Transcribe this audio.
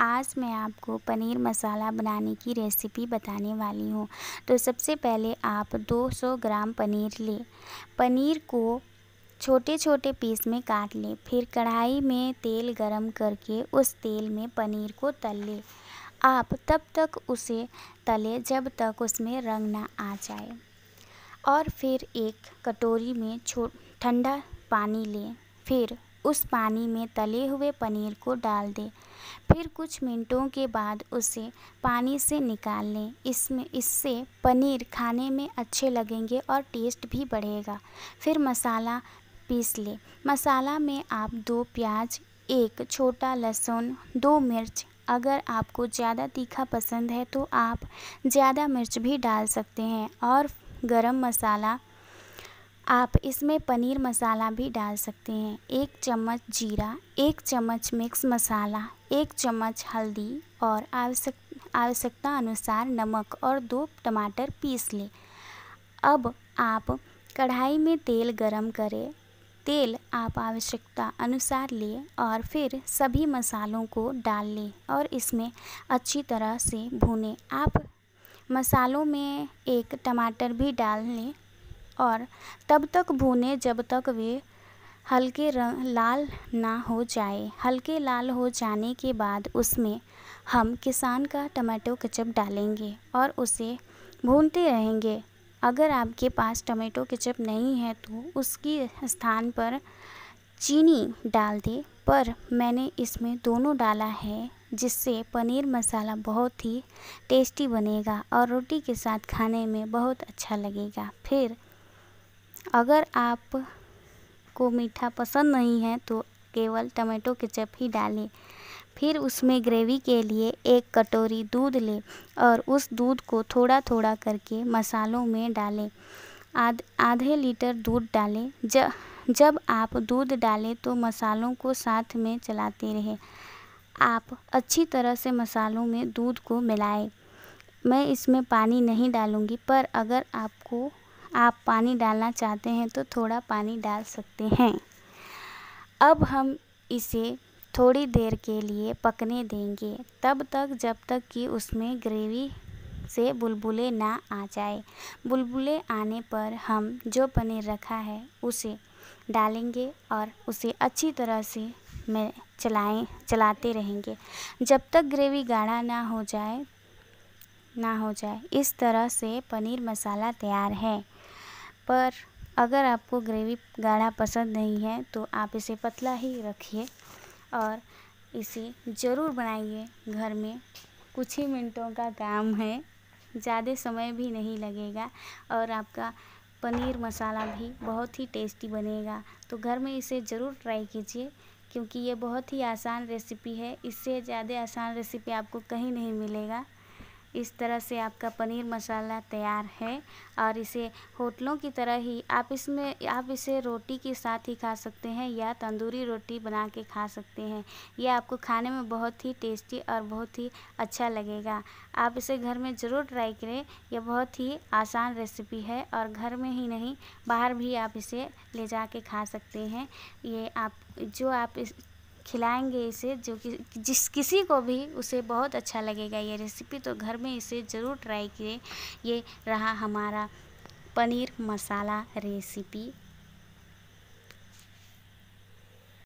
आज मैं आपको पनीर मसाला बनाने की रेसिपी बताने वाली हूँ तो सबसे पहले आप 200 ग्राम पनीर लें पनीर को छोटे छोटे पीस में काट लें फिर कढ़ाई में तेल गरम करके उस तेल में पनीर को तल लें आप तब तक उसे तले जब तक उसमें रंग ना आ जाए और फिर एक कटोरी में छो ठंडा पानी लें फिर उस पानी में तले हुए पनीर को डाल दें फिर कुछ मिनटों के बाद उसे पानी से निकाल लें इसमें इससे पनीर खाने में अच्छे लगेंगे और टेस्ट भी बढ़ेगा फिर मसाला पीस लें मसाला में आप दो प्याज एक छोटा लहसुन दो मिर्च अगर आपको ज़्यादा तीखा पसंद है तो आप ज़्यादा मिर्च भी डाल सकते हैं और गरम मसाला आप इसमें पनीर मसाला भी डाल सकते हैं एक चम्मच जीरा एक चम्मच मिक्स मसाला एक चम्मच हल्दी और आवश्यक आवश्यकता अनुसार नमक और दो टमाटर पीस लें अब आप कढ़ाई में तेल गरम करें तेल आप आवश्यकता अनुसार लें और फिर सभी मसालों को डाल लें और इसमें अच्छी तरह से भूनें आप मसालों में एक टमाटर भी डाल लें और तब तक भूने जब तक वे हल्के रंग लाल ना हो जाए हल्के लाल हो जाने के बाद उसमें हम किसान का टमाटो केचप डालेंगे और उसे भूनते रहेंगे अगर आपके पास टमाटो केचप नहीं है तो उसकी स्थान पर चीनी डाल दें पर मैंने इसमें दोनों डाला है जिससे पनीर मसाला बहुत ही टेस्टी बनेगा और रोटी के साथ खाने में बहुत अच्छा लगेगा फिर अगर आप को मीठा पसंद नहीं है तो केवल टमाटो केचप ही डालें फिर उसमें ग्रेवी के लिए एक कटोरी दूध लें और उस दूध को थोड़ा थोड़ा करके मसालों में डालें आध आधे लीटर दूध डालें ज जब आप दूध डालें तो मसालों को साथ में चलाते रहें आप अच्छी तरह से मसालों में दूध को मिलाएं मैं इसमें पानी नहीं डालूँगी पर अगर आपको आप पानी डालना चाहते हैं तो थोड़ा पानी डाल सकते हैं अब हम इसे थोड़ी देर के लिए पकने देंगे तब तक जब तक कि उसमें ग्रेवी से बुलबुले ना आ जाए बुलबुले आने पर हम जो पनीर रखा है उसे डालेंगे और उसे अच्छी तरह से में चलाएं चलाते रहेंगे जब तक ग्रेवी गाढ़ा ना हो जाए ना हो जाए इस तरह से पनीर मसाला तैयार है पर अगर आपको ग्रेवी गाढ़ा पसंद नहीं है तो आप इसे पतला ही रखिए और इसे ज़रूर बनाइए घर में कुछ ही मिनटों का काम है ज़्यादा समय भी नहीं लगेगा और आपका पनीर मसाला भी बहुत ही टेस्टी बनेगा तो घर में इसे ज़रूर ट्राई कीजिए क्योंकि ये बहुत ही आसान रेसिपी है इससे ज़्यादा आसान रेसिपी आपको कहीं नहीं मिलेगा इस तरह से आपका पनीर मसाला तैयार है और इसे होटलों की तरह ही आप इसमें आप इसे रोटी के साथ ही खा सकते हैं या तंदूरी रोटी बना के खा सकते हैं यह आपको खाने में बहुत ही टेस्टी और बहुत ही अच्छा लगेगा आप इसे घर में ज़रूर ट्राई करें यह बहुत ही आसान रेसिपी है और घर में ही नहीं बाहर भी आप इसे ले जा खा सकते हैं ये आप जो आप इस खिलाएंगे इसे जो कि जिस किसी को भी उसे बहुत अच्छा लगेगा ये रेसिपी तो घर में इसे ज़रूर ट्राई किए ये रहा हमारा पनीर मसाला रेसिपी